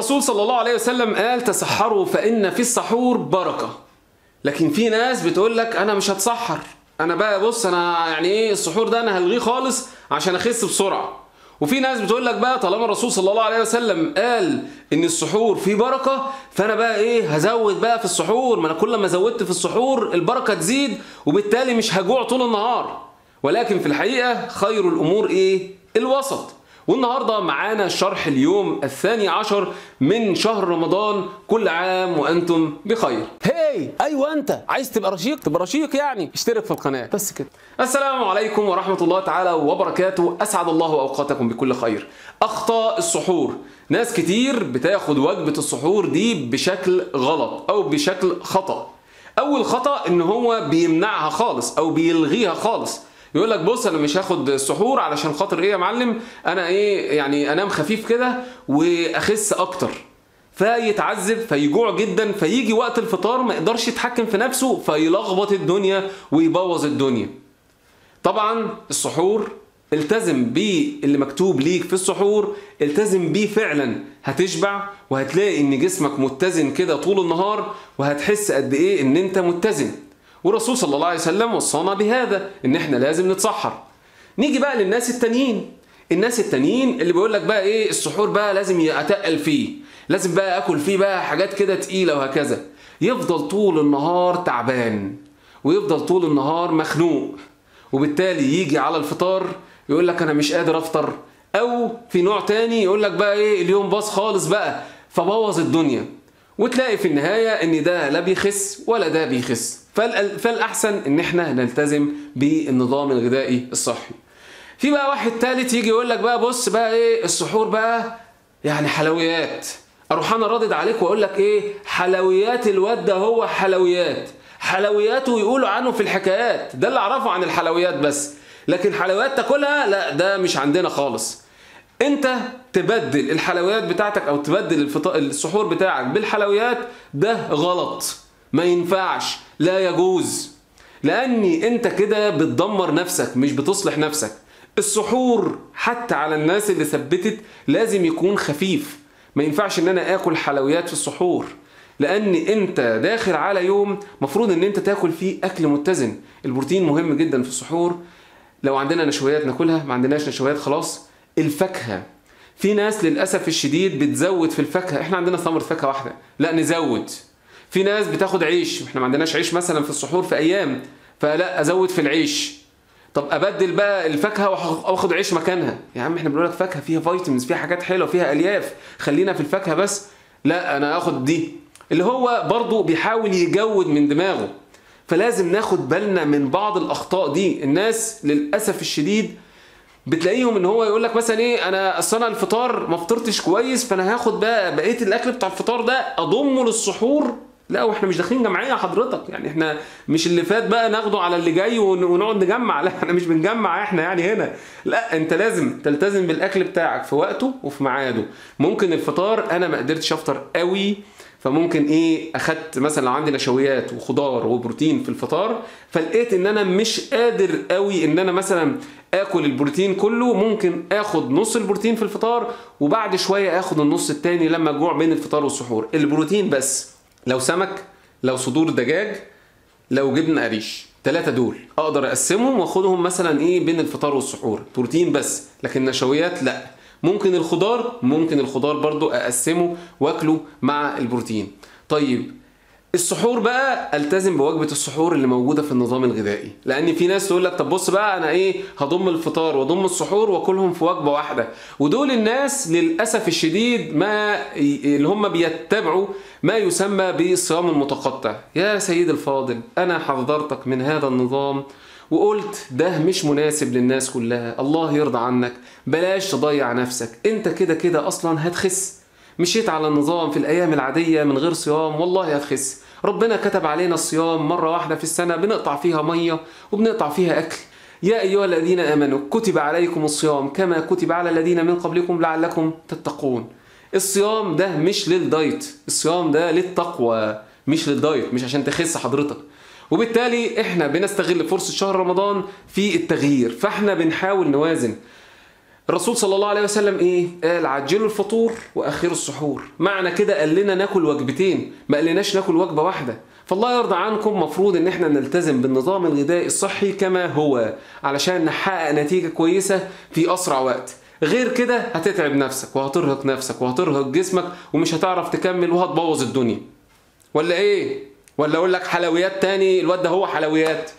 الرسول صلى الله عليه وسلم قال تسحروا فإن في السحور بركة لكن في ناس بتقول لك أنا مش هتسحر أنا بقى بص أنا يعني إيه السحور ده أنا هلغيه خالص عشان أخس بسرعة وفي ناس بتقول لك بقى طالما الرسول صلى الله عليه وسلم قال ان السحور فيه بركه فانا بقى ايه هزود بقى في السحور ما انا كل ما زودت في السحور البركه تزيد وبالتالي مش هجوع طول النهار ولكن في الحقيقه خير الامور ايه الوسط والنهارده معانا شرح اليوم الثاني عشر من شهر رمضان كل عام وانتم بخير هاي ايوه انت عايز تبقى رشيق تبقى رشيق يعني اشترك في القناه بس كده السلام عليكم ورحمه الله تعالى وبركاته اسعد الله اوقاتكم بكل خير اخطاء السحور ناس كتير بتاخد وجبه السحور دي بشكل غلط او بشكل خطا اول خطا ان هو بيمنعها خالص او بيلغيها خالص يقول لك بص انا مش هاخد السحور علشان خاطر ايه يا معلم انا ايه يعني انام خفيف كده واخس اكتر فيتعذب فيجوع جدا فيجي وقت الفطار ما يقدرش يتحكم في نفسه فيلخبط الدنيا ويبوظ الدنيا طبعا السحور التزم بيه اللي مكتوب ليك في السحور التزم بيه فعلا هتشبع وهتلاقي ان جسمك متزن كده طول النهار وهتحس قد ايه ان انت متزن والرسول صلى الله عليه وسلم وصانا بهذا ان احنا لازم نتسحر نيجي بقى للناس التانيين الناس التانيين اللي بيقول لك بقى ايه السحور بقى لازم اتقل فيه لازم بقى اكل فيه بقى حاجات كده تقيله وهكذا يفضل طول النهار تعبان ويفضل طول النهار مخنوق وبالتالي يجي على الفطار يقول لك انا مش قادر افطر او في نوع تاني يقول لك بقى ايه اليوم باص خالص بقى فبوظ الدنيا وتلاقي في النهايه ان ده لا بيخس ولا ده بيخس فالاحسن ان احنا نلتزم بالنظام الغذائي الصحي في بقى واحد ثالث يجي يقول لك بقى بص بقى ايه السحور بقى يعني حلويات اروح انا رادد عليك واقول لك ايه حلويات الواد ده هو حلويات حلوياته يقولوا عنه في الحكايات ده اللي اعرفه عن الحلويات بس لكن حلويات تاكلها لا ده مش عندنا خالص انت تبدل الحلويات بتاعتك او تبدل السحور بتاعك بالحلويات ده غلط ما ينفعش لا يجوز لأني أنت كده بتدمر نفسك مش بتصلح نفسك السحور حتى على الناس اللي ثبتت لازم يكون خفيف ما ينفعش ان انا اكل حلويات في السحور لان انت داخل على يوم مفروض ان انت تاكل فيه اكل متزن البروتين مهم جدا في السحور لو عندنا نشويات ناكلها ما عندناش نشويات خلاص الفاكهه في ناس للاسف الشديد بتزود في الفاكهه احنا عندنا ثمره فاكهه واحده لا نزود في ناس بتاخد عيش احنا ما عندناش عيش مثلا في السحور في ايام فلا ازود في العيش طب ابدل بقى الفاكهه واخد عيش مكانها يا عم احنا بنقول لك فاكهه فيها فيتامينز فيها حاجات حلوه فيها الياف خلينا في الفاكهه بس لا انا اخد دي اللي هو برضه بيحاول يجود من دماغه فلازم ناخد بالنا من بعض الاخطاء دي الناس للاسف الشديد بتلاقيهم ان هو يقول لك مثلا ايه انا اصل انا الفطار ما فطرتش كويس فانا هاخد بقى بقيه الاكل بتاع الفطار ده اضمه للسحور لا واحنا مش داخلين جمعيه حضرتك يعني احنا مش اللي فات بقى ناخده على اللي جاي ونقعد نجمع لا احنا مش بنجمع احنا يعني هنا لا انت لازم تلتزم بالاكل بتاعك في وقته وفي ميعاده ممكن الفطار انا ما قدرتش افطر قوي فممكن ايه اخدت مثلا لو عندي نشويات وخضار وبروتين في الفطار فلقيت ان انا مش قادر قوي ان انا مثلا اكل البروتين كله ممكن اخد نص البروتين في الفطار وبعد شويه اخد النص التاني لما اجوع بين الفطار والسحور البروتين بس لو سمك لو صدور دجاج لو جبنه قريش ثلاثة دول اقدر اقسمهم واخدهم مثلا ايه بين الفطار والسحور بروتين بس لكن نشويات لا ممكن الخضار ممكن الخضار برضو اقسمه واكله مع البروتين طيب السحور بقى التزم بوجبه السحور اللي موجوده في النظام الغذائي لان في ناس تقول لك طب بص بقى انا ايه هضم الفطار واضم السحور واكلهم في وجبه واحده ودول الناس للاسف الشديد ما اللي هم بيتبعوا ما يسمى بالصيام المتقطع يا سيد الفاضل انا حذرتك من هذا النظام وقلت ده مش مناسب للناس كلها الله يرضى عنك بلاش تضيع نفسك انت كده كده اصلا هتخس مشيت على النظام في الأيام العادية من غير صيام والله هتخس ربنا كتب علينا الصيام مرة واحدة في السنة بنقطع فيها مية وبنقطع فيها أكل يا أيها الذين آمنوا كتب عليكم الصيام كما كتب على الذين من قبلكم لعلكم تتقون الصيام ده مش للدايت الصيام ده للتقوى مش للدايت مش عشان تخس حضرتك وبالتالي احنا بنستغل فرصة شهر رمضان في التغيير فاحنا بنحاول نوازن الرسول صلى الله عليه وسلم ايه قال عجلوا الفطور واخروا السحور معنى كده قال لنا ناكل وجبتين ما قالناش ناكل وجبه واحده فالله يرضى عنكم مفروض ان احنا نلتزم بالنظام الغذائي الصحي كما هو علشان نحقق نتيجه كويسه في اسرع وقت غير كده هتتعب نفسك وهترهق نفسك وهترهق جسمك ومش هتعرف تكمل وهتبوظ الدنيا ولا ايه ولا اقول لك حلويات تاني الواد ده هو حلويات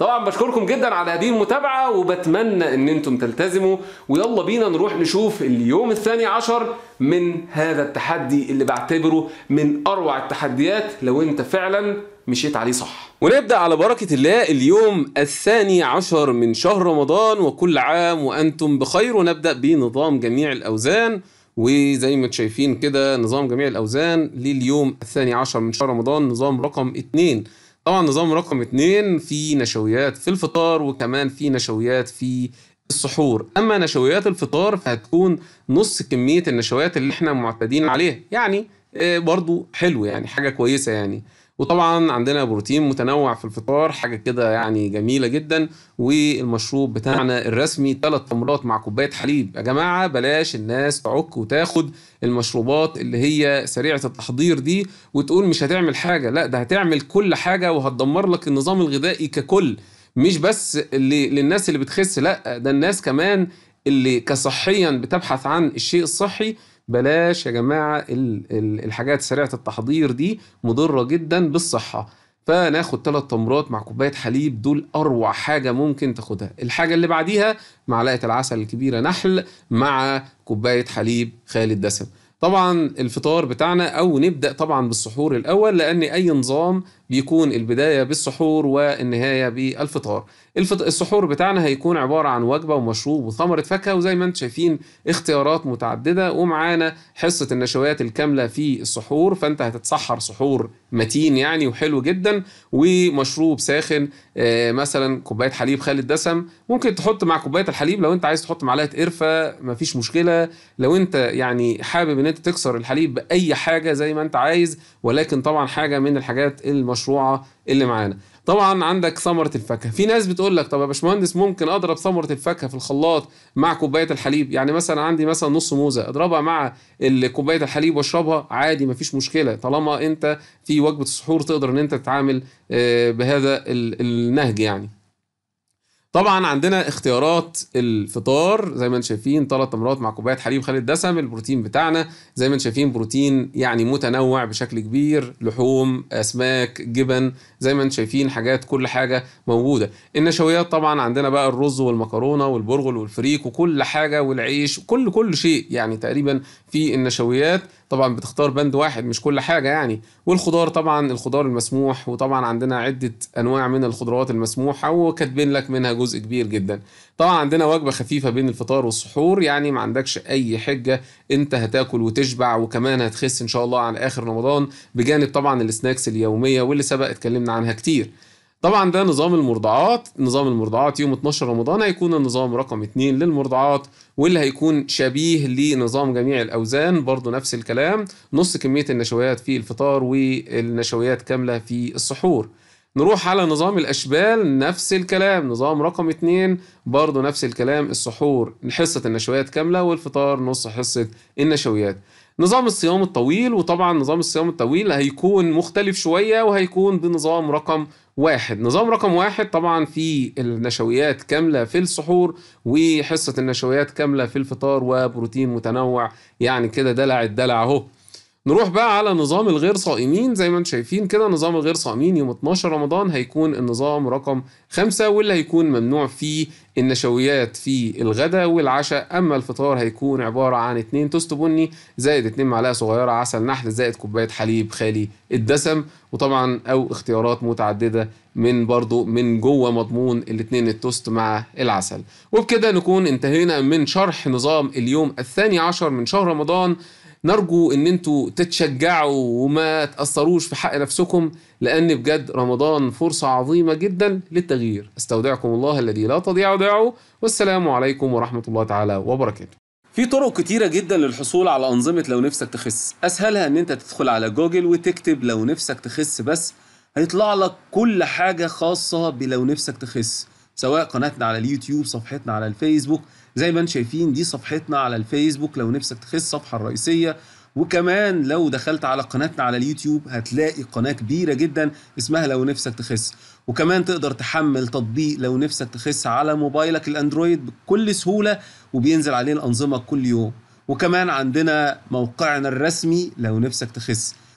طبعا بشكركم جدا على هذه المتابعه وبتمنى ان انتم تلتزموا ويلا بينا نروح نشوف اليوم الثاني عشر من هذا التحدي اللي بعتبره من اروع التحديات لو انت فعلا مشيت عليه صح ونبدأ على بركة الله اليوم الثاني عشر من شهر رمضان وكل عام وأنتم بخير ونبدأ بنظام جميع الأوزان وزي ما شايفين كده نظام جميع الأوزان لليوم الثاني عشر من شهر رمضان نظام رقم اتنين طبعا نظام رقم اتنين في نشويات في الفطار وكمان في نشويات في السحور اما نشويات الفطار فهتكون نص كميه النشويات اللي احنا معتادين عليها يعني آه، برضو حلو يعني حاجه كويسه يعني وطبعا عندنا بروتين متنوع في الفطار حاجه كده يعني جميله جدا والمشروب بتاعنا الرسمي ثلاث تمرات مع كوبايه حليب يا جماعه بلاش الناس تعك وتاخد المشروبات اللي هي سريعه التحضير دي وتقول مش هتعمل حاجه لا ده هتعمل كل حاجه وهتدمر لك النظام الغذائي ككل مش بس اللي للناس اللي بتخس لا ده الناس كمان اللي كصحيا بتبحث عن الشيء الصحي بلاش يا جماعه الحاجات سريعه التحضير دي مضره جدا بالصحه فناخد ثلاث تمرات مع كوبايه حليب دول اروع حاجه ممكن تاخدها الحاجه اللي بعديها معلقه العسل الكبيره نحل مع كوبايه حليب خالي الدسم طبعا الفطار بتاعنا او نبدا طبعا بالسحور الاول لان اي نظام بيكون البداية بالسحور والنهاية بالفطار السحور بتاعنا هيكون عبارة عن وجبة ومشروب وثمرة فاكهة وزي ما انتم شايفين اختيارات متعددة ومعانا حصة النشويات الكاملة في السحور فانت هتتسحر سحور متين يعني وحلو جدا ومشروب ساخن آه، مثلا كوبايه حليب خالي الدسم ممكن تحط مع كوبايه الحليب لو انت عايز تحط معلقه قرفه مفيش مشكله لو انت يعني حابب ان انت تكسر الحليب باي حاجه زي ما انت عايز ولكن طبعا حاجه من الحاجات المشروب المشروعه اللي معانا طبعا عندك ثمره الفاكهه في ناس بتقول لك طب يا باشمهندس ممكن اضرب ثمره الفاكهه في الخلاط مع كوبايه الحليب يعني مثلا عندي مثلا نص موزه اضربها مع كوبايه الحليب واشربها عادي مفيش مشكله طالما انت في وجبه السحور تقدر ان انت تتعامل آه، بهذا النهج يعني طبعا عندنا اختيارات الفطار زي ما انتم شايفين ثلاث تمرات مع كوبايه حليب خالي الدسم البروتين بتاعنا زي ما انتم شايفين بروتين يعني متنوع بشكل كبير لحوم اسماك جبن زي ما انتم شايفين حاجات كل حاجه موجوده النشويات طبعا عندنا بقى الرز والمكرونه والبرغل والفريك وكل حاجه والعيش كل كل شيء يعني تقريبا في النشويات طبعا بتختار بند واحد مش كل حاجة يعني والخضار طبعا الخضار المسموح وطبعا عندنا عدة أنواع من الخضروات المسموحة وكاتبين لك منها جزء كبير جدا طبعا عندنا وجبة خفيفة بين الفطار والسحور يعني ما عندكش أي حجة أنت هتاكل وتشبع وكمان هتخس إن شاء الله على آخر رمضان بجانب طبعا السناكس اليومية واللي سبق اتكلمنا عنها كتير طبعا ده نظام المرضعات نظام المرضعات يوم 12 رمضان هيكون النظام رقم 2 للمرضعات واللي هيكون شبيه لنظام جميع الاوزان برضو نفس الكلام نص كميه النشويات في الفطار والنشويات كامله في السحور نروح على نظام الاشبال نفس الكلام نظام رقم 2 برضو نفس الكلام السحور حصه النشويات كامله والفطار نص حصه النشويات نظام الصيام الطويل وطبعا نظام الصيام الطويل هيكون مختلف شويه وهيكون بنظام رقم واحد نظام رقم واحد طبعا في النشويات كاملة في السحور وحصة النشويات كاملة في الفطار وبروتين متنوع يعني كده دلع الدلع اهو نروح بقى على نظام الغير صائمين زي ما انتم شايفين كده نظام الغير صائمين يوم 12 رمضان هيكون النظام رقم 5 واللي هيكون ممنوع فيه النشويات في الغداء والعشاء اما الفطار هيكون عباره عن 2 توست بني زائد 2 معلقه صغيره عسل نحل زائد كوبايه حليب خالي الدسم وطبعا او اختيارات متعدده من برضو من جوه مضمون الاثنين التوست مع العسل وبكده نكون انتهينا من شرح نظام اليوم الثاني عشر من شهر رمضان نرجو ان انتوا تتشجعوا وما تأثروش في حق نفسكم لان بجد رمضان فرصة عظيمة جدا للتغيير استودعكم الله الذي لا تضيع ودعه والسلام عليكم ورحمة الله تعالى وبركاته في طرق كتيرة جدا للحصول على أنظمة لو نفسك تخس أسهلها ان انت تدخل على جوجل وتكتب لو نفسك تخس بس هيطلع لك كل حاجة خاصة بلو نفسك تخس سواء قناتنا على اليوتيوب صفحتنا على الفيسبوك زي ما انتم شايفين دي صفحتنا على الفيسبوك لو نفسك تخس الصفحه الرئيسيه وكمان لو دخلت على قناتنا على اليوتيوب هتلاقي قناة كبيرة جدا اسمها لو نفسك تخس وكمان تقدر تحمل تطبيق لو نفسك تخس على موبايلك الاندرويد بكل سهولة وبينزل عليه الأنظمة كل يوم وكمان عندنا موقعنا الرسمي لو نفسك تخس